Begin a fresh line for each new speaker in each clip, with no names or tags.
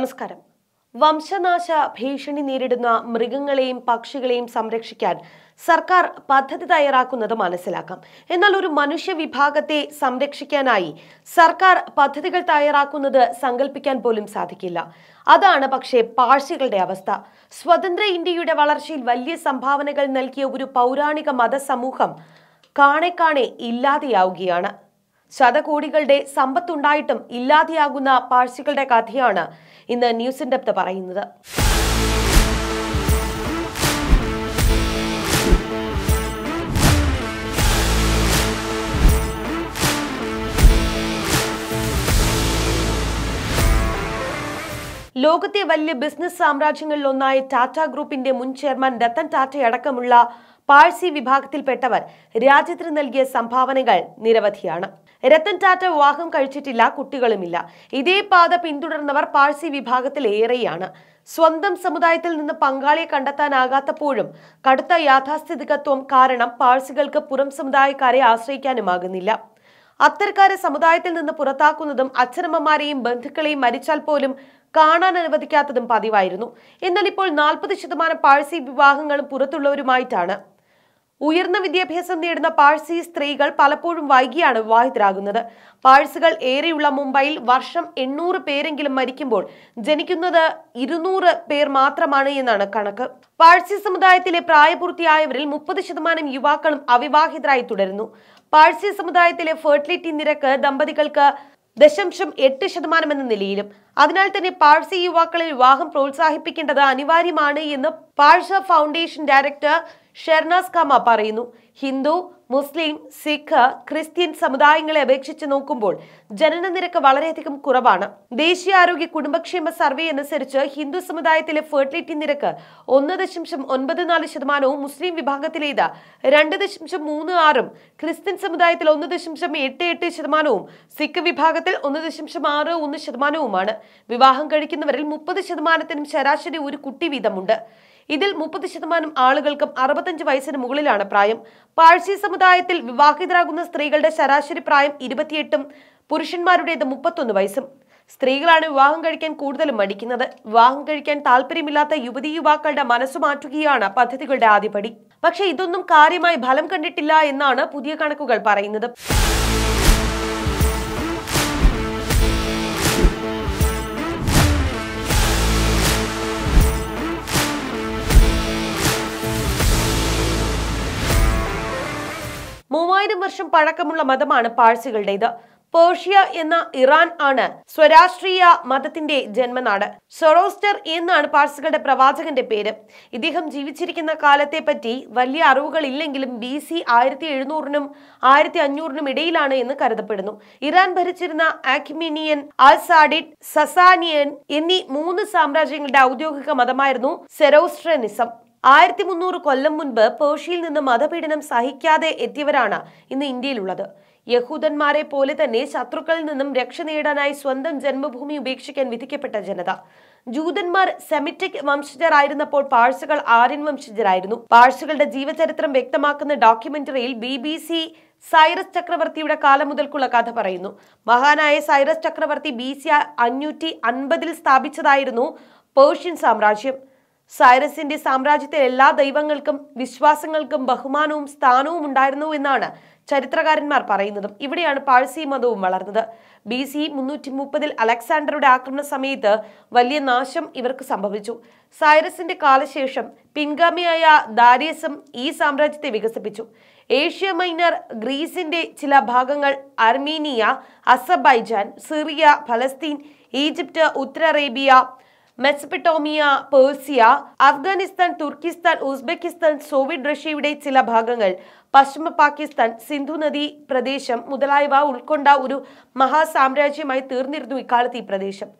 നമസ്കാരം വംശനാശ ഭീഷണി നേരിടുന്ന മൃഗങ്ങളെയും പക്ഷികളെയും സംരക്ഷിക്കാൻ സർക്കാർ പദ്ധതി തയ്യാറാക്കുന്നത് മനസ്സിലാക്കാം എന്നാൽ ഒരു മനുഷ്യ വിഭാഗത്തെ സംരക്ഷിക്കാനായി സർക്കാർ പദ്ധതികൾ തയ്യാറാക്കുന്നത് സങ്കല്പിക്കാൻ പോലും സാധിക്കില്ല അതാണ് പക്ഷേ പാഴ്സികളുടെ അവസ്ഥ സ്വതന്ത്ര ഇന്ത്യയുടെ വളർച്ചയിൽ വലിയ സംഭാവനകൾ നൽകിയ ഒരു പൗരാണിക മതസമൂഹം കാണെ കാണെ ഇല്ലാതെയാവുകയാണ് ശതകോടികളുടെ സമ്പത്തുണ്ടായിട്ടും ഇല്ലാതെയാകുന്ന പാഴ്സികളുടെ കഥയാണ് ഇന്ന് ന്യൂസ് ഇൻ ഡെപ്ത് പറയുന്നത് ലോകത്തെ വലിയ ബിസിനസ് സാമ്രാജ്യങ്ങളിലൊന്നായ ടാറ്റ ഗ്രൂപ്പിന്റെ മുൻ ചെയർമാൻ രത്തൻ ടാറ്റയടക്കമുള്ള പാഴ്സി വിഭാഗത്തിൽപ്പെട്ടവർ രാജ്യത്തിന് നൽകിയ സംഭാവനകൾ നിരവധിയാണ് രത്തൻ ടാറ്റ വിവാഹം കഴിച്ചിട്ടില്ല കുട്ടികളുമില്ല ഇതേ പാത പിന്തുടർന്നവർ പാഴ്സി വിഭാഗത്തിൽ ഏറെയാണ് സ്വന്തം സമുദായത്തിൽ നിന്ന് പങ്കാളിയെ കണ്ടെത്താനാകാത്തപ്പോഴും കടുത്ത യാഥാസ്ഥിതികത്വം കാരണം പാഴ്സികൾക്ക് പുറം സമുദായക്കാരെ ആശ്രയിക്കാനുമാകുന്നില്ല അത്തരക്കാരെ സമുദായത്തിൽ നിന്ന് പുറത്താക്കുന്നതും അച്ഛനമ്മമാരെയും ബന്ധുക്കളെയും മരിച്ചാൽ പോലും കാണാൻ അനുവദിക്കാത്തതും പതിവായിരുന്നു എന്നാൽ ഇപ്പോൾ നാൽപ്പത് ശതമാനം പാഴ്സി വിവാഹങ്ങളും പുറത്തുള്ളവരുമായിട്ടാണ് ഉയർന്ന വിദ്യാഭ്യാസം നേടുന്ന പാഴ്സി സ്ത്രീകൾ പലപ്പോഴും വൈകിയാണ് വിവാഹിതരാകുന്നത് പാഴ്സുകൾ ഏറെയുള്ള മുംബൈയിൽ വർഷം എണ്ണൂറ് പേരെങ്കിലും മരിക്കുമ്പോൾ ജനിക്കുന്നത് ഇരുന്നൂറ് പേർ മാത്രമാണ് എന്നാണ് കണക്ക് പാഴ്സി സമുദായത്തിലെ പ്രായപൂർത്തിയായവരിൽ മുപ്പത് ശതമാനം യുവാക്കളും അവിവാഹിതരായി തുടരുന്നു പാഴ്സി സമുദായത്തിലെ ഫെർട്ടിലിറ്റി നിരക്ക് ദമ്പതികൾക്ക് ദശാംശം എട്ട് ശതമാനം എന്ന നിലയിലും അതിനാൽ തന്നെ പാഴ്സി യുവാക്കളിൽ വിവാഹം പ്രോത്സാഹിപ്പിക്കേണ്ടത് അനിവാര്യമാണ് എന്ന് പാഴ്സ ഫൗണ്ടേഷൻ ഡയറക്ടർ ഷെർനാസ് കാമ പറയുന്നു ഹിന്ദു മുസ്ലിം സിഖ് ക്രിസ്ത്യൻ സമുദായങ്ങളെ അപേക്ഷിച്ച് നോക്കുമ്പോൾ ജനന നിരക്ക് വളരെയധികം കുറവാണ് ദേശീയ ആരോഗ്യ കുടുംബക്ഷേമ സർവേ അനുസരിച്ച് ഹിന്ദു സമുദായത്തിലെ ഫെർട്ടിലിറ്റി നിരക്ക് ഒന്ന് ദശാംശം ഒൻപത് നാല് ശതമാനവും മുസ്ലിം വിഭാഗത്തിലേത് രണ്ട് ദശാംശം മൂന്ന് ആറും ക്രിസ്ത്യൻ സമുദായത്തിൽ ഒന്ന് ദശാംശം എട്ട് എട്ട് ശതമാനവും സിഖ് വിഭാഗത്തിൽ ഒന്ന് ദശാംശം ആറ് ഒന്ന് ശതമാനവുമാണ് വിവാഹം കഴിക്കുന്നവരിൽ മുപ്പത് ശതമാനത്തിനും ശരാശരി ഒരു കുട്ടി വീതമുണ്ട് ഇതിൽ മുപ്പത് ശതമാനം ആളുകൾക്കും അറുപത്തഞ്ച് വയസ്സിന് മുകളിലാണ് പ്രായം പാഴ്സി സമുദായത്തിൽ വിവാഹിതരാകുന്ന സ്ത്രീകളുടെ ശരാശരി പ്രായം ഇരുപത്തിയെട്ടും പുരുഷന്മാരുടേത് മുപ്പത്തൊന്ന് വയസ്സും സ്ത്രീകളാണ് വിവാഹം കഴിക്കാൻ കൂടുതലും മടിക്കുന്നത് വിവാഹം കഴിക്കാൻ താല്പര്യമില്ലാത്ത യുവതി യുവാക്കളുടെ മനസ്സു മാറ്റുകയാണ് പദ്ധതികളുടെ ആദ്യപടി പക്ഷേ ഇതൊന്നും കാര്യമായി ഫലം കണ്ടിട്ടില്ല എന്നാണ് പുതിയ കണക്കുകൾ പറയുന്നത് മൂവായിരം വർഷം പഴക്കമുള്ള മതമാണ് പാഴ്സികളുടേത് പേർഷ്യ എന്ന ഇറാൻ ആണ് സ്വരാഷ്ട്രീയ മതത്തിന്റെ ജന്മനാട് സൊറോസ്റ്റർ എന്നാണ് പാഴ്സികളുടെ പ്രവാചകന്റെ പേര് ഇദ്ദേഹം ജീവിച്ചിരിക്കുന്ന കാലത്തെ പറ്റി വലിയ അറിവുകൾ ഇല്ലെങ്കിലും ബി സി ആയിരത്തി എഴുന്നൂറിനും ആയിരത്തി അഞ്ഞൂറിനും ഇടയിലാണ് എന്ന് കരുതപ്പെടുന്നു ഇറാൻ ഭരിച്ചിരുന്ന ആക്മിനിയൻ അൽസാഡിഡ് സസാനിയൻ എന്നീ മൂന്ന് സാമ്രാജ്യങ്ങളുടെ ഔദ്യോഗിക മതമായിരുന്നു സെറോസ്ട്രനിസം ആയിരത്തി മുന്നൂറ് കൊല്ലം മുൻപ് പേർഷ്യയിൽ നിന്ന് മതപീഡനം സഹിക്കാതെ എത്തിയവരാണ് ഇന്ന് ഇന്ത്യയിലുള്ളത് യഹൂദന്മാരെ പോലെ തന്നെ ശത്രുക്കളിൽ നിന്നും രക്ഷ നേടാനായി സ്വന്തം ജന്മഭൂമി ഉപേക്ഷിക്കാൻ വിധിക്കപ്പെട്ട ജനത ജൂതന്മാർ സെമിറ്റിക് വംശജരായിരുന്നപ്പോൾ പാഴ്സുകൾ ആര്യൻ വംശജരായിരുന്നു പാഴ്സുകളുടെ ജീവചരിത്രം വ്യക്തമാക്കുന്ന ഡോക്യുമെന്ററിയിൽ ബി ബി സി സൈറസ് ചക്രവർത്തിയുടെ കാലം മുതൽക്കുള്ള കഥ പറയുന്നു മഹാനായ സൈറസ് ചക്രവർത്തി ബി സി അഞ്ഞൂറ്റി അൻപതിൽ സ്ഥാപിച്ചതായിരുന്നു പേർഷ്യൻ സാമ്രാജ്യം സൈറസിന്റെ സാമ്രാജ്യത്തെ എല്ലാ ദൈവങ്ങൾക്കും വിശ്വാസങ്ങൾക്കും ബഹുമാനവും സ്ഥാനവും ഉണ്ടായിരുന്നു എന്നാണ് ചരിത്രകാരന്മാർ പറയുന്നത് ഇവിടെയാണ് പാഴ്സി മതവും വളർന്നത് ബി സി മുന്നൂറ്റി മുപ്പതിൽ അലക്സാണ്ടറുടെ ആക്രമണ സമയത്ത് വലിയ നാശം ഇവർക്ക് സംഭവിച്ചു സൈറസിന്റെ കാലശേഷം പിൻഗാമിയായ ദാരിയസും ഈ സാമ്രാജ്യത്തെ വികസിപ്പിച്ചു ഏഷ്യ മൈനർ ഗ്രീസിന്റെ ചില ഭാഗങ്ങൾ അർമീനിയ അസബൈജാൻ സിറിയ ഫലസ്തീൻ ഈജിപ്റ്റ് ഉത്തര Arabia Mesopotamia Persia Afghanistan Turkestan Uzbekistan Soviet റഷ്യയുടെ ചില ഭാഗങ്ങൾ പശ്ചിമ പാകിസ്ഥാൻ സിന്ധു നദി പ്രദേശം മുതലായവ ഉൾക്കൊണ്ട ഒരു മഹാസാമ്രാജ്യമായി തീർന്നിരുന്നു ഇക്കാലത്ത് ഈ പ്രദേശം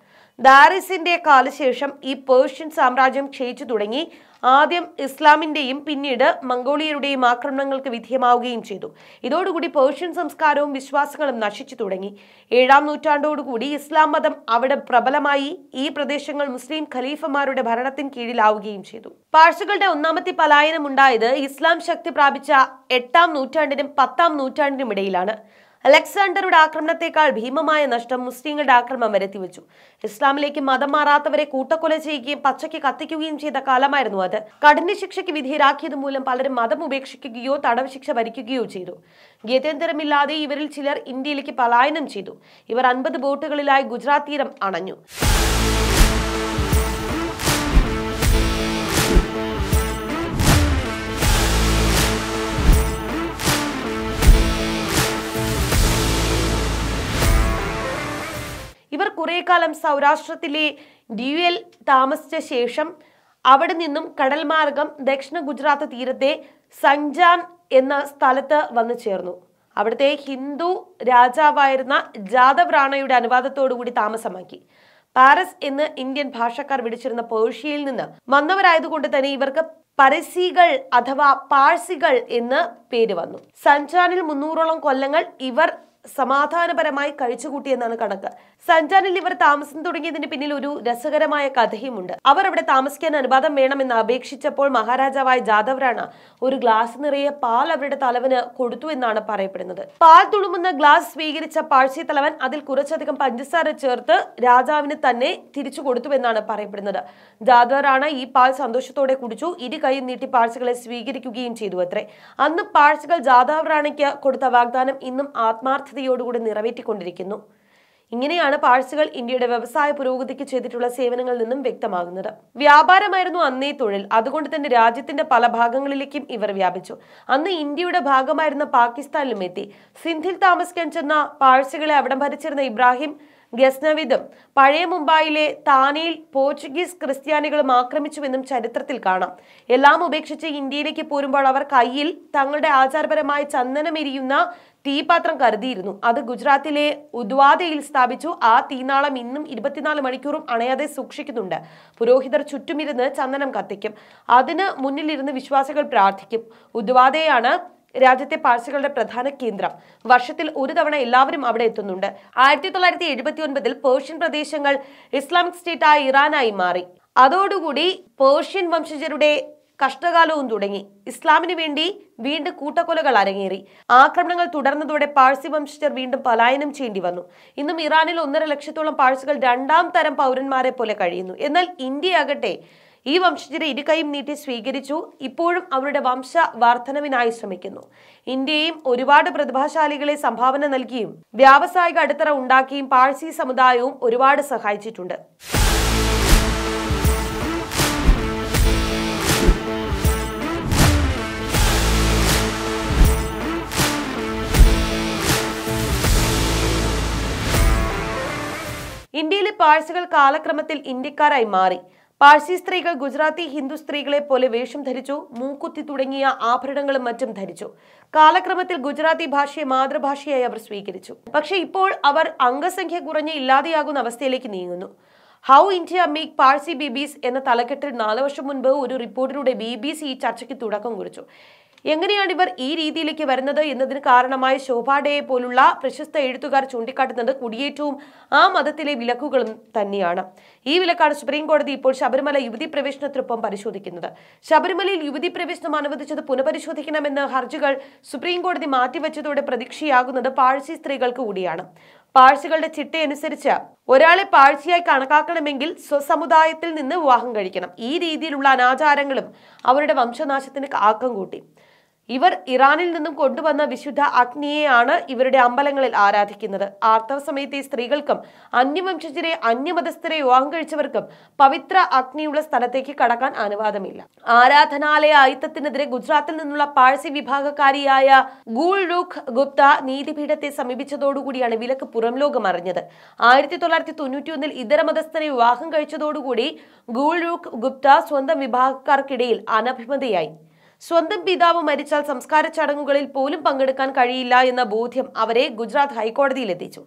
ദാരിസിന്റെ കാലശേഷം ഈ പേർഷ്യൻ സാമ്രാജ്യം ക്ഷയിച്ചു തുടങ്ങി ആദ്യം ഇസ്ലാമിന്റെയും പിന്നീട് മംഗോളിയരുടെയും ആക്രമണങ്ങൾക്ക് വിധേയമാവുകയും ചെയ്തു ഇതോടുകൂടി പേർഷ്യൻ സംസ്കാരവും വിശ്വാസങ്ങളും നശിച്ചു തുടങ്ങി ഏഴാം നൂറ്റാണ്ടോടുകൂടി ഇസ്ലാം മതം അവിടെ പ്രബലമായി ഈ പ്രദേശങ്ങൾ മുസ്ലിം ഖലീഫമാരുടെ ഭരണത്തിന് കീഴിലാവുകയും ചെയ്തു പാഴ്സുകളുടെ ഒന്നാമത്തെ പലായനം ഉണ്ടായത് ഇസ്ലാം ശക്തി പ്രാപിച്ച എട്ടാം നൂറ്റാണ്ടിനും പത്താം നൂറ്റാണ്ടിനും ഇടയിലാണ് അലക്സാണ്ടറുടെ ആക്രമണത്തെക്കാൾ ഭീമമായ നഷ്ടം മുസ്ലിങ്ങളുടെ ആക്രമണം വരുത്തിവെച്ചു ഇസ്ലാമിലേക്ക് മതം മാറാത്തവരെ കൂട്ടക്കൊല ചെയ്യുകയും പച്ചയ്ക്ക് കത്തിക്കുകയും ചെയ്ത കാലമായിരുന്നു അത് കഠിന ശിക്ഷയ്ക്ക് വിധേയരാക്കിയത് മൂലം പലരും മതം ഉപേക്ഷിക്കുകയോ തടവ് ശിക്ഷ ഭരിക്കുകയോ ചെയ്തു ഗതേന്ദ്രമില്ലാതെ ഇവരിൽ ചിലർ ഇന്ത്യയിലേക്ക് പലായനം ചെയ്തു ഇവർ അൻപത് ബോട്ടുകളിലായി ഗുജറാത്ത് തീരം അണഞ്ഞു കുറേക്കാലം സൗരാഷ്ട്രത്തിലെ ഡ്യുവൽ താമസിച്ച ശേഷം അവിടെ നിന്നും കടൽ മാർഗം ദക്ഷിണ ഗുജറാത്ത് തീരത്തെ സഞ്ജാൻ എന്ന സ്ഥലത്ത് വന്നു ചേർന്നു അവിടുത്തെ ഹിന്ദു രാജാവായിരുന്ന ജാദവ് റാണയുടെ അനുവാദത്തോടുകൂടി താമസമാക്കി പാരസ് എന്ന് ഇന്ത്യൻ ഭാഷക്കാർ വിളിച്ചിരുന്ന പേർഷ്യയിൽ നിന്ന് വന്നവരായതുകൊണ്ട് തന്നെ ഇവർക്ക് പരസികൾ അഥവാ പാഴ്സികൾ എന്ന് പേര് വന്നു സഞ്ചാനിൽ മുന്നൂറോളം കൊല്ലങ്ങൾ ഇവർ സമാധാനപരമായി കഴിച്ചുകൂട്ടിയെന്നാണ് കണക്ക് സൻജാനിൽ ഇവർ താമസം തുടങ്ങിയതിന് പിന്നിൽ ഒരു രസകരമായ കഥയുമുണ്ട് അവർ അവിടെ താമസിക്കാൻ അനുവാദം വേണമെന്ന് അപേക്ഷിച്ചപ്പോൾ മഹാരാജാവായ ജാദവ് റാണ ഒരു ഗ്ലാസ് നിറയെ പാൽ അവരുടെ തലവന് കൊടുത്തു എന്നാണ് പറയപ്പെടുന്നത് പാൽ തുളുമുന്ന ഗ്ലാസ് സ്വീകരിച്ച പാഴ്ചി തലവൻ അതിൽ കുറച്ചധികം പഞ്ചസാര ചേർത്ത് രാജാവിന് തന്നെ തിരിച്ചു കൊടുത്തു എന്നാണ് പറയപ്പെടുന്നത് ജാദവ് റാണ ഈ പാൽ സന്തോഷത്തോടെ കുടിച്ചു ഇരു കൈ നീട്ടി പാഴ്ചകളെ സ്വീകരിക്കുകയും ചെയ്തു അത്രേ അന്ന് പാഴ്ചകൾ ജാദവ് റാണയ്ക്ക് കൊടുത്ത വാഗ്ദാനം ഇന്നും ആത്മാർത്ഥ പദ്ധതിയോടുകൂടി നിറവേറ്റിക്കൊണ്ടിരിക്കുന്നു ഇങ്ങനെയാണ് പാഴ്സുകൾ ഇന്ത്യയുടെ വ്യവസായ പുരോഗതിക്ക് ചെയ്തിട്ടുള്ള സേവനങ്ങളിൽ നിന്നും വ്യക്തമാകുന്നത് വ്യാപാരമായിരുന്നു അന്നേ തൊഴിൽ അതുകൊണ്ട് തന്നെ രാജ്യത്തിന്റെ പല ഭാഗങ്ങളിലേക്കും ഇവർ വ്യാപിച്ചു അന്ന് ഇന്ത്യയുടെ ഭാഗമായിരുന്ന പാകിസ്ഥാനിലും എത്തി സിന്ധിൽ താമസിക്കാൻ ചെന്ന പാഴ്സുകളെ അവിടം ഭരിച്ചിരുന്ന ഇബ്രാഹിം ഗസ്നവിദും പഴയ മുംബൈയിലെ താനയിൽ പോർച്ചുഗീസ് ക്രിസ്ത്യാനികളും ആക്രമിച്ചുവെന്നും ചരിത്രത്തിൽ കാണാം എല്ലാം ഉപേക്ഷിച്ച് ഇന്ത്യയിലേക്ക് പോരുമ്പോൾ അവർ കയ്യിൽ തങ്ങളുടെ ആചാരപരമായ ചന്ദനമെരിയുന്ന തീപാത്രം കരുതിയിരുന്നു അത് ഗുജറാത്തിലെ ഉദ്വാദയിൽ സ്ഥാപിച്ചു ആ തീനാളം ഇന്നും ഇരുപത്തിനാല് മണിക്കൂറും അണയാതെ സൂക്ഷിക്കുന്നുണ്ട് പുരോഹിതർ ചുറ്റുമിരുന്ന് ചന്ദനം കത്തിക്കും അതിന് മുന്നിലിരുന്ന് വിശ്വാസികൾ പ്രാർത്ഥിക്കും ഉദ്വാദയാണ് രാജ്യത്തെ പാഴ്സികളുടെ പ്രധാന കേന്ദ്രം വർഷത്തിൽ ഒരു തവണ എല്ലാവരും അവിടെ എത്തുന്നുണ്ട് ആയിരത്തി തൊള്ളായിരത്തി എഴുപത്തി ഒൻപതിൽ പേർഷ്യൻ പ്രദേശങ്ങൾ ഇസ്ലാമിക് സ്റ്റേറ്റായ ഇറാനായി മാറി അതോടുകൂടി പേർഷ്യൻ വംശജരുടെ കഷ്ടകാലവും തുടങ്ങി ഇസ്ലാമിന് വേണ്ടി വീണ്ടും കൂട്ടക്കൊലകൾ അരങ്ങേറി ആക്രമണങ്ങൾ തുടർന്നതോടെ പാഴ്സി വംശജർ വീണ്ടും പലായനം ചെയ്യേണ്ടി വന്നു ഇന്നും ഇറാനിൽ ഒന്നര ലക്ഷത്തോളം പാഴ്സികൾ രണ്ടാം തരം പൗരന്മാരെ പോലെ കഴിയുന്നു എന്നാൽ ഇന്ത്യയാകട്ടെ ഈ വംശജരെ ഇരുകൈയും നീട്ടി സ്വീകരിച്ചു ഇപ്പോഴും അവരുടെ വംശ വർധനവിനായി ശ്രമിക്കുന്നു ഇന്ത്യയും ഒരുപാട് പ്രതിഭാശാലികളെ സംഭാവന നൽകിയും വ്യാവസായിക അടിത്തറ ഉണ്ടാക്കിയും പാഴ്സി സമുദായവും ഒരുപാട് സഹായിച്ചിട്ടുണ്ട് ഇന്ത്യയിലെ പാഴ്സികൾ കാലക്രമത്തിൽ ഇന്ത്യക്കാരായി മാറി പാഴ്സി സ്ത്രീകൾ ഗുജറാത്തി ഹിന്ദു സ്ത്രീകളെ പോലെ വേഷം ധരിച്ചു മൂക്കുത്തി തുടങ്ങിയ ആഭരണങ്ങളും മറ്റും ധരിച്ചു കാലക്രമത്തിൽ ഗുജറാത്തി ഭാഷയെ മാതൃഭാഷയായി അവർ സ്വീകരിച്ചു പക്ഷെ ഇപ്പോൾ അവർ അംഗസംഖ്യ കുറഞ്ഞ് ഇല്ലാതെയാകുന്ന അവസ്ഥയിലേക്ക് നീങ്ങുന്നു how India make Parsi babies എന്ന തലക്കെട്ടിൽ നാലു വർഷം മുൻപ് ഒരു റിപ്പോർട്ടിലൂടെ ബി ബി സി ഈ ചർച്ചയ്ക്ക് തുടക്കം കുറിച്ചു എങ്ങനെയാണ് ഇവർ ഈ രീതിയിലേക്ക് വരുന്നത് എന്നതിന് കാരണമായ ശോഭാഡയെ പോലുള്ള പ്രശസ്ത എഴുത്തുകാർ ചൂണ്ടിക്കാട്ടുന്നത് കുടിയേറ്റവും ആ മതത്തിലെ വിലക്കുകളും തന്നെയാണ് ഈ വിലക്കാണ് സുപ്രീം കോടതി ഇപ്പോൾ ശബരിമല യുവതി പ്രവേശനത്തിനൊപ്പം പരിശോധിക്കുന്നത് ശബരിമലയിൽ യുവതി പ്രവേശനം അനുവദിച്ചത് പുനഃപരിശോധിക്കണമെന്ന ഹർജികൾ സുപ്രീം കോടതി മാറ്റിവെച്ചതോടെ പ്രതീക്ഷയാകുന്നത് പാഴ്സി സ്ത്രീകൾക്ക് കൂടിയാണ് പാഴ്സികളുടെ ചിട്ടയനുസരിച്ച് ഒരാളെ പാഴ്ചയായി കണക്കാക്കണമെങ്കിൽ സ്വസമുദായത്തിൽ നിന്ന് വിവാഹം കഴിക്കണം ഈ രീതിയിലുള്ള അനാചാരങ്ങളും അവരുടെ വംശനാശത്തിന് ആക്കം കൂട്ടി ഇവർ ഇറാനിൽ നിന്നും കൊണ്ടുവന്ന വിശുദ്ധ അഗ്നിയെയാണ് ഇവരുടെ അമ്പലങ്ങളിൽ ആരാധിക്കുന്നത് ആർത്തവ സമയത്തെ സ്ത്രീകൾക്കും അന്യവംശജരെ അന്യമതസ്ഥരെ വിവാഹം കഴിച്ചവർക്കും പവിത്ര അഗ്നിയുള്ള സ്ഥലത്തേക്ക് കടക്കാൻ അനുവാദമില്ല ആരാധനാലയ ആയുധത്തിനെതിരെ ഗുജറാത്തിൽ നിന്നുള്ള പാഴ്സി വിഭാഗക്കാരിയായ ഗൂൾ റുഖ് ഗുപ്ത നീതിപീഠത്തെ സമീപിച്ചതോടുകൂടിയാണ് വിലക്ക് പുറം ലോകം അറിഞ്ഞത് ആയിരത്തി തൊള്ളായിരത്തി തൊണ്ണൂറ്റിയൊന്നിൽ ഇതരമതസ്ഥരെ വിവാഹം കഴിച്ചതോടുകൂടി ഗൂൾ റുഖ് ഗുപ്ത സ്വന്തം വിഭാഗക്കാർക്കിടയിൽ അനഭിമതയായി സ്വന്തം പിതാവ് മരിച്ചാൽ സംസ്കാര ചടങ്ങുകളിൽ പോലും പങ്കെടുക്കാൻ കഴിയില്ല എന്ന ബോധ്യം അവരെ ഗുജറാത്ത് എത്തിച്ചു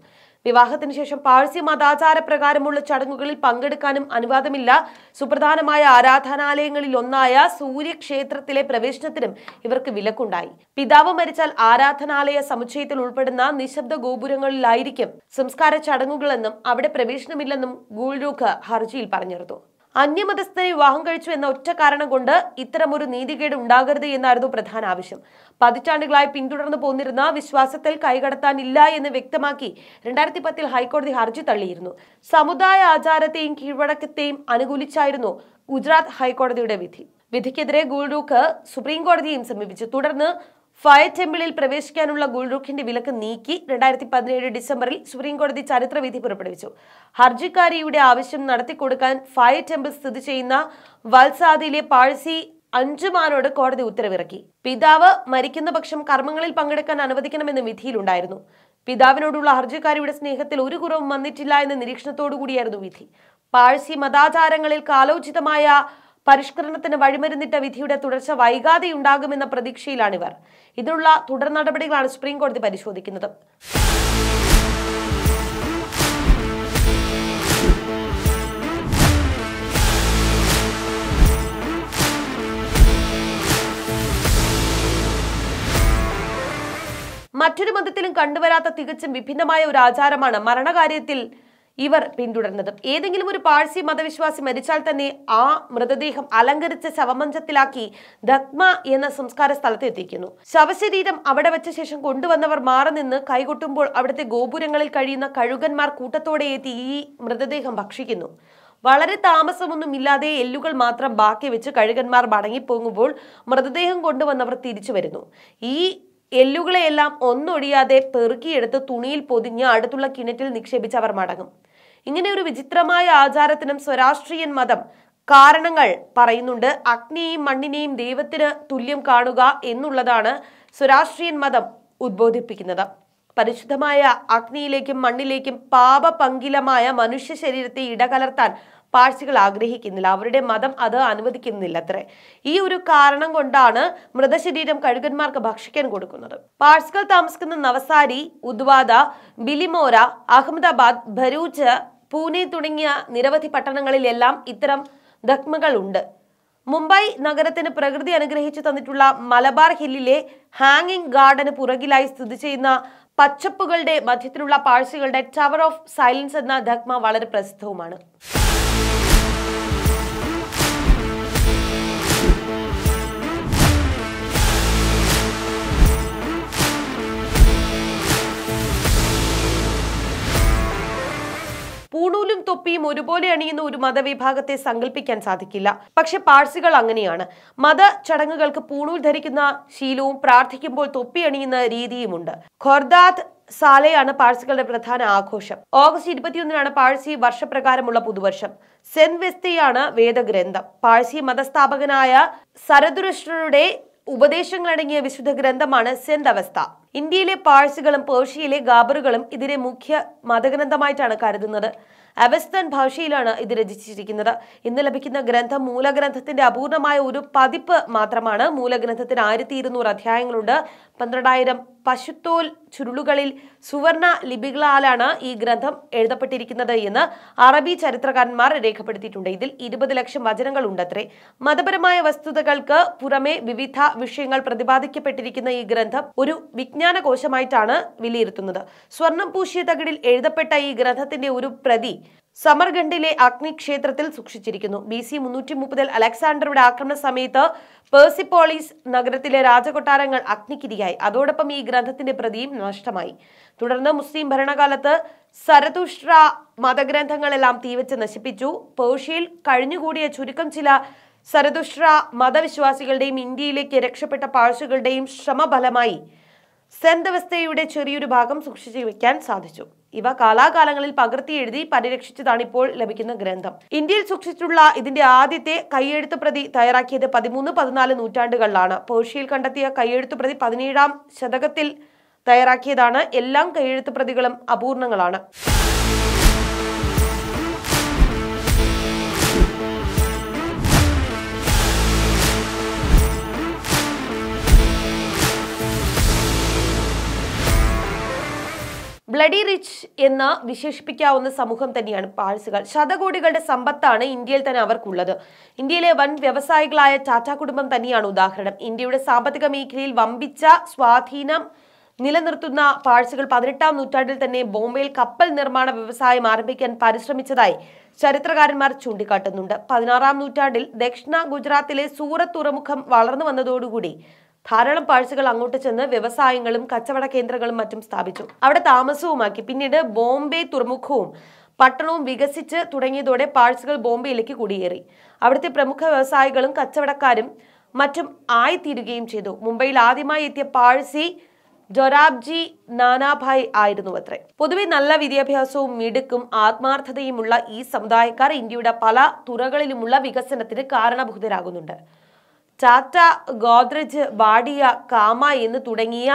വിവാഹത്തിന് ശേഷം പാഴ്സി മതാചാരപ്രകാരമുള്ള ചടങ്ങുകളിൽ പങ്കെടുക്കാനും അനുവാദമില്ല സുപ്രധാനമായ ആരാധനാലയങ്ങളിൽ ഒന്നായ സൂര്യക്ഷേത്രത്തിലെ പ്രവേശനത്തിനും ഇവർക്ക് വിലക്കുണ്ടായി പിതാവ് മരിച്ചാൽ ആരാധനാലയ സമുച്ചയത്തിൽ ഉൾപ്പെടുന്ന നിശബ്ദ ഗോപുരങ്ങളിലായിരിക്കും സംസ്കാര ചടങ്ങുകളെന്നും അവിടെ പ്രവേശനമില്ലെന്നും ഗൂൾരൂഖ് ഹർജിയിൽ പറഞ്ഞിരുന്നു അന്യമതസ്ഥനെ വിവാഹം കഴിച്ചു എന്ന ഒറ്റ കാരണം കൊണ്ട് ഇത്തരമൊരു നീതികേട് ഉണ്ടാകരുത് എന്നായിരുന്നു പ്രധാന ആവശ്യം പതിറ്റാണ്ടുകളായി പിന്തുടർന്നു പോന്നിരുന്ന വിശ്വാസത്തിൽ കൈകടത്താനില്ല എന്ന് വ്യക്തമാക്കി രണ്ടായിരത്തി പത്തിൽ ഹൈക്കോടതി ഹർജി തള്ളിയിരുന്നു സമുദായ ആചാരത്തെയും കീഴ്വഴക്കത്തെയും അനുകൂലിച്ചായിരുന്നു ഗുജറാത്ത് ഹൈക്കോടതിയുടെ വിധി വിധിക്കെതിരെ ഗുൾഡൂക്ക് സുപ്രീം സമീപിച്ചു തുടർന്ന് ഫയർ ടെമ്പിളിൽ പ്രവേശിക്കാനുള്ള ഗുൾറുഖിന്റെ വിലക്ക് നീക്കി രണ്ടായിരത്തി പതിനേഴ് ഡിസംബറിൽ സുപ്രീംകോടതി ചരിത്രവിധി പുറപ്പെടുവിച്ചു ഹർജിക്കാരിയുടെ ആവശ്യം നടത്തിക്കൊടുക്കാൻ ഫയർ ടെമ്പിൾ സ്ഥിതി ചെയ്യുന്ന വൽസാദിയിലെ പാഴ്സി അഞ്ചുമാനോട് കോടതി ഉത്തരവിറക്കി പിതാവ് മരിക്കുന്ന പക്ഷം കർമ്മങ്ങളിൽ പങ്കെടുക്കാൻ അനുവദിക്കണമെന്ന് വിധിയിലുണ്ടായിരുന്നു പിതാവിനോടുള്ള ഹർജിക്കാരിയുടെ സ്നേഹത്തിൽ ഒരു കുറവും വന്നിട്ടില്ല എന്ന നിരീക്ഷണത്തോടു കൂടിയായിരുന്നു വിധി പാഴ്സി മതാചാരങ്ങളിൽ കാലോചിതമായ പരിഷ്കരണത്തിന് വഴിമരുന്നിട്ട വിധിയുടെ തുടർച്ച വൈകാതെയുണ്ടാകുമെന്ന പ്രതീക്ഷയിലാണിവർ ഇതിനുള്ള തുടർ നടപടികളാണ് സുപ്രീംകോടതി പരിശോധിക്കുന്നത് മറ്റൊരു മതത്തിലും കണ്ടുവരാത്ത തികച്ചും വിഭിന്നമായ ഒരു ആചാരമാണ് മരണകാര്യത്തിൽ ഇവർ പിന്തുടർന്നത് ഏതെങ്കിലും ഒരു പാഴ്സി മതവിശ്വാസി മരിച്ചാൽ തന്നെ ആ മൃതദേഹം അലങ്കരിച്ച ശവമഞ്ചത്തിലാക്കി ദത്മ എന്ന സംസ്കാര സ്ഥലത്ത് എത്തിക്കുന്നു ശവശരീരം അവിടെ വെച്ച ശേഷം കൊണ്ടുവന്നവർ മാറി നിന്ന് കൈകൊട്ടുമ്പോൾ അവിടുത്തെ ഗോപുരങ്ങളിൽ കഴിയുന്ന കഴുകന്മാർ കൂട്ടത്തോടെ എത്തി ഈ മൃതദേഹം ഭക്ഷിക്കുന്നു വളരെ താമസമൊന്നുമില്ലാതെ എല്ലുകൾ മാത്രം ബാക്കി വെച്ച് കഴുകന്മാർ മടങ്ങിപ്പോങ്ങുമ്പോൾ മൃതദേഹം കൊണ്ടുവന്നവർ തിരിച്ചു വരുന്നു ഈ എല്ലുകളെയെല്ലാം ഒന്നൊഴിയാതെ പെറുക്കിയെടുത്ത് തുണിയിൽ പൊതിഞ്ഞ് അടുത്തുള്ള കിണറ്റിൽ നിക്ഷേപിച്ച് അവർ മടങ്ങും ഇങ്ങനെ ഒരു വിചിത്രമായ ആചാരത്തിനും സ്വരാഷ്ട്രീയൻ മതം കാരണങ്ങൾ പറയുന്നുണ്ട് അഗ്നിയെയും മണ്ണിനെയും ദൈവത്തിന് തുല്യം കാണുക എന്നുള്ളതാണ് സ്വരാഷ്ട്രീയൻ മതം ഉദ്ബോധിപ്പിക്കുന്നത് പരിശുദ്ധമായ അഗ്നിയിലേക്കും മണ്ണിലേക്കും പാപപങ്കിലമായ മനുഷ്യ ശരീരത്തെ ഇടകലർത്താൻ പാഴ്സികൾ ആഗ്രഹിക്കുന്നില്ല അവരുടെ മതം അത് അനുവദിക്കുന്നില്ല അത്രേ ഈ ഒരു കാരണം കൊണ്ടാണ് മൃതശരീരം കഴുകന്മാർക്ക് ഭക്ഷിക്കാൻ കൊടുക്കുന്നത് പാഴ്സികൾ താമസിക്കുന്ന നവസാരി ഉദ്വാദ ബിലിമോര അഹമ്മദാബാദ് ഭരൂച്ച് പൂനെ തുടങ്ങിയ നിരവധി പട്ടണങ്ങളിലെല്ലാം ഇത്തരം ദക്മകൾ ഉണ്ട് മുംബൈ നഗരത്തിന് പ്രകൃതി അനുഗ്രഹിച്ചു തന്നിട്ടുള്ള മലബാർ ഹില്ലിലെ ഹാങ്ങിങ് ഗാർഡന് പുറകിലായി സ്ഥിതി ചെയ്യുന്ന പച്ചപ്പുകളുടെ മധ്യത്തിലുള്ള പാഴ്സികളുടെ ടവർ ഓഫ് സൈലൻസ് എന്ന ധഗ്മ വളരെ പ്രസിദ്ധവുമാണ് പൂണൂലും തൊപ്പിയും ഒരുപോലെ അണിയുന്ന ഒരു മതവിഭാഗത്തെ സങ്കല്പിക്കാൻ സാധിക്കില്ല പക്ഷെ പാഴ്സികൾ അങ്ങനെയാണ് മത ചടങ്ങുകൾക്ക് പൂണൂൽ ധരിക്കുന്ന ശീലവും പ്രാർത്ഥിക്കുമ്പോൾ തൊപ്പി അണിയുന്ന രീതിയുമുണ്ട് ഖോർദാത് സാലയാണ് പാഴ്സികളുടെ പ്രധാന ആഘോഷം ഓഗസ്റ്റ് ഇരുപത്തിയൊന്നിനാണ് പാഴ്സി വർഷപ്രകാരമുള്ള പുതുവർഷം സെൻ വെസ്തയാണ് വേദഗ്രന്ഥം പാഴ്സി മതസ്ഥാപകനായ സരദുരുഷ്ണരുടെ ഉപദേശങ്ങളടങ്ങിയ വിശുദ്ധ ഗ്രന്ഥമാണ് സെന്ത് അവസ്ഥ ഇന്ത്യയിലെ പാഴ്സുകളും പേർഷ്യയിലെ ഗാബറുകളും ഇതിനെ മുഖ്യ മതഗ്രന്ഥമായിട്ടാണ് കരുതുന്നത് അവസ്ഥൻ ഭാഷയിലാണ് ഇത് രചിച്ചിരിക്കുന്നത് ഇന്ന് ലഭിക്കുന്ന ഗ്രന്ഥം മൂലഗ്രന്ഥത്തിന്റെ അപൂർണമായ ഒരു പതിപ്പ് മാത്രമാണ് മൂലഗ്രന്ഥത്തിന് ആയിരത്തി ഇരുന്നൂറ് അധ്യായങ്ങളുണ്ട് പന്ത്രണ്ടായിരം പശുത്തോൽ ചുരുളുകളിൽ സുവർണ ലിപികളാലാണ് ഈ ഗ്രന്ഥം എഴുതപ്പെട്ടിരിക്കുന്നത് എന്ന് അറബി ചരിത്രകാരന്മാർ രേഖപ്പെടുത്തിയിട്ടുണ്ട് ഇതിൽ ഇരുപത് ലക്ഷം വചനങ്ങൾ ഉണ്ടത്രേ മതപരമായ വസ്തുതകൾക്ക് പുറമെ വിവിധ വിഷയങ്ങൾ പ്രതിപാദിക്കപ്പെട്ടിരിക്കുന്ന ഈ ഗ്രന്ഥം ഒരു വിജ്ഞാന കോശമായിട്ടാണ് വിലയിരുത്തുന്നത് സ്വർണം പൂശിയ തകിടിൽ എഴുതപ്പെട്ട ഈ ഗ്രന്ഥത്തിന്റെ ഒരു പ്രതി സമർഖണ്ഡിലെ അഗ്നിക്ഷേത്രത്തിൽ സൂക്ഷിച്ചിരിക്കുന്നു ബി സി മുന്നൂറ്റി മുപ്പതിൽ അലക്സാണ്ടറുടെ ആക്രമണ സമയത്ത് പേഴ്സിപ്പോളീസ് നഗരത്തിലെ രാജകൊട്ടാരങ്ങൾ അഗ്നിക്കിരിയായി അതോടൊപ്പം ഈ ഗ്രന്ഥത്തിന്റെ പ്രതിയും നഷ്ടമായി തുടർന്ന് മുസ്ലിം ഭരണകാലത്ത് സരതുഷ്ട്ര മതഗ്രന്ഥങ്ങളെല്ലാം തീവച്ച് നശിപ്പിച്ചു പേർഷ്യയിൽ കഴിഞ്ഞുകൂടിയ ചുരുക്കം ചില സരതുഷ്ട്ര മതവിശ്വാസികളുടെയും ഇന്ത്യയിലേക്ക് രക്ഷപ്പെട്ട പാഴ്സുകളുടെയും ശ്രമഫലമായി സെന്തവസ്ഥയുടെ ചെറിയൊരു ഭാഗം സൂക്ഷിച്ചു വയ്ക്കാൻ സാധിച്ചു ഇവ കാലാകാലങ്ങളിൽ പകർത്തി എഴുതി പരിരക്ഷിച്ചതാണ് ഇപ്പോൾ ലഭിക്കുന്ന ഗ്രന്ഥം ഇന്ത്യയിൽ സൂക്ഷിച്ചിട്ടുള്ള ഇതിന്റെ ആദ്യത്തെ കൈയെഴുത്ത് പ്രതി തയ്യാറാക്കിയത് പതിമൂന്ന് പതിനാല് നൂറ്റാണ്ടുകളിലാണ് പേർഷ്യയിൽ കണ്ടെത്തിയ കൈയെഴുത്ത് പ്രതി പതിനേഴാം ശതകത്തിൽ തയ്യാറാക്കിയതാണ് എല്ലാം കൈയെഴുത്ത് പ്രതികളും അപൂർണങ്ങളാണ് ബ്ലഡി റിച്ച് എന്ന് വിശേഷിപ്പിക്കാവുന്ന സമൂഹം തന്നെയാണ് പാഴ്സുകൾ ശതകോടികളുടെ സമ്പത്താണ് ഇന്ത്യയിൽ തന്നെ അവർക്കുള്ളത് ഇന്ത്യയിലെ വൻ വ്യവസായികളായ ടാറ്റ കുടുംബം തന്നെയാണ് ഉദാഹരണം ഇന്ത്യയുടെ സാമ്പത്തിക മേഖലയിൽ വമ്പിച്ച സ്വാധീനം നിലനിർത്തുന്ന പാഴ്സുകൾ പതിനെട്ടാം നൂറ്റാണ്ടിൽ തന്നെ ബോംബെയിൽ കപ്പൽ നിർമ്മാണ വ്യവസായം ആരംഭിക്കാൻ പരിശ്രമിച്ചതായി ചരിത്രകാരന്മാർ ചൂണ്ടിക്കാട്ടുന്നുണ്ട് പതിനാറാം നൂറ്റാണ്ടിൽ ദക്ഷിണ ഗുജറാത്തിലെ സൂറത്ത് തുറമുഖം വളർന്നു വന്നതോടുകൂടി ധാരാളം പാഴ്സുകൾ അങ്ങോട്ട് ചെന്ന് വ്യവസായങ്ങളും കച്ചവട കേന്ദ്രങ്ങളും മറ്റും സ്ഥാപിച്ചു അവിടെ താമസവുമാക്കി പിന്നീട് ബോംബെ തുറമുഖവും പട്ടണവും വികസിച്ച് തുടങ്ങിയതോടെ പാഴ്സുകൾ ബോംബെയിലേക്ക് കുടിയേറി അവിടുത്തെ പ്രമുഖ വ്യവസായികളും കച്ചവടക്കാരും മറ്റും ആയിത്തീരുകയും ചെയ്തു മുംബൈയിൽ ആദ്യമായി എത്തിയ പാഴ്സി ജൊറാബ്ജി നാനാഭായ് ആയിരുന്നു അത്രേ പൊതുവെ നല്ല വിദ്യാഭ്യാസവും മിടുക്കും ആത്മാർത്ഥതയുമുള്ള ഈ സമുദായക്കാർ ഇന്ത്യയുടെ പല തുറകളിലുമുള്ള വികസനത്തിന് കാരണഭൂതരാകുന്നുണ്ട് ടാറ്റ ഗോദ്രജ് വാടിയ കാമ എന്ന് തുടങ്ങിയ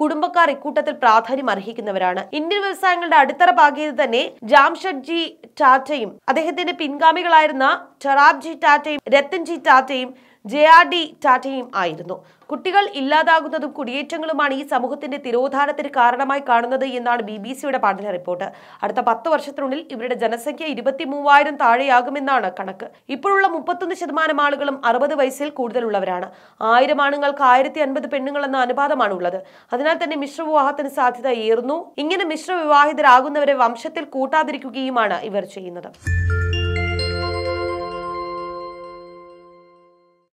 കുടുംബക്കാർ ഇക്കൂട്ടത്തിൽ പ്രാധാന്യം അർഹിക്കുന്നവരാണ് ഇന്ത്യൻ വ്യവസായങ്ങളുടെ അടിത്തറ പാകിയത് തന്നെ ജാംഷഡ്ജി ടാറ്റയും അദ്ദേഹത്തിന്റെ പിൻഗാമികളായിരുന്ന ചറാബ്ജി ടാറ്റയും രത്തൻജി ടാറ്റയും ജെ ആർ ഡി ടാറ്റയും ആയിരുന്നു കുട്ടികൾ ഇല്ലാതാകുന്നതും കുടിയേറ്റങ്ങളുമാണ് ഈ സമൂഹത്തിന്റെ തിരോധാനത്തിന് കാരണമായി കാണുന്നത് എന്നാണ് ബി ബി സിയുടെ പഠന റിപ്പോർട്ട് അടുത്ത പത്ത് വർഷത്തിനുള്ളിൽ ഇവരുടെ ജനസംഖ്യ ഇരുപത്തി മൂവായിരം താഴെയാകുമെന്നാണ് കണക്ക് ഇപ്പോഴുള്ള മുപ്പത്തൊന്ന് ശതമാനം ആളുകളും അറുപത് വയസ്സിൽ കൂടുതലുള്ളവരാണ് ആയിരം ആണുങ്ങൾക്ക് ആയിരത്തി അൻപത് പെണ്ണുങ്ങൾ എന്ന അനുപാതമാണ് ഉള്ളത് അതിനാൽ തന്നെ മിശ്ര വിവാഹത്തിന് സാധ്യത ഏറുന്നു ഇങ്ങനെ മിശ്ര വിവാഹിതരാകുന്നവരെ വംശത്തിൽ കൂട്ടാതിരിക്കുകയുമാണ് ഇവർ ചെയ്യുന്നത്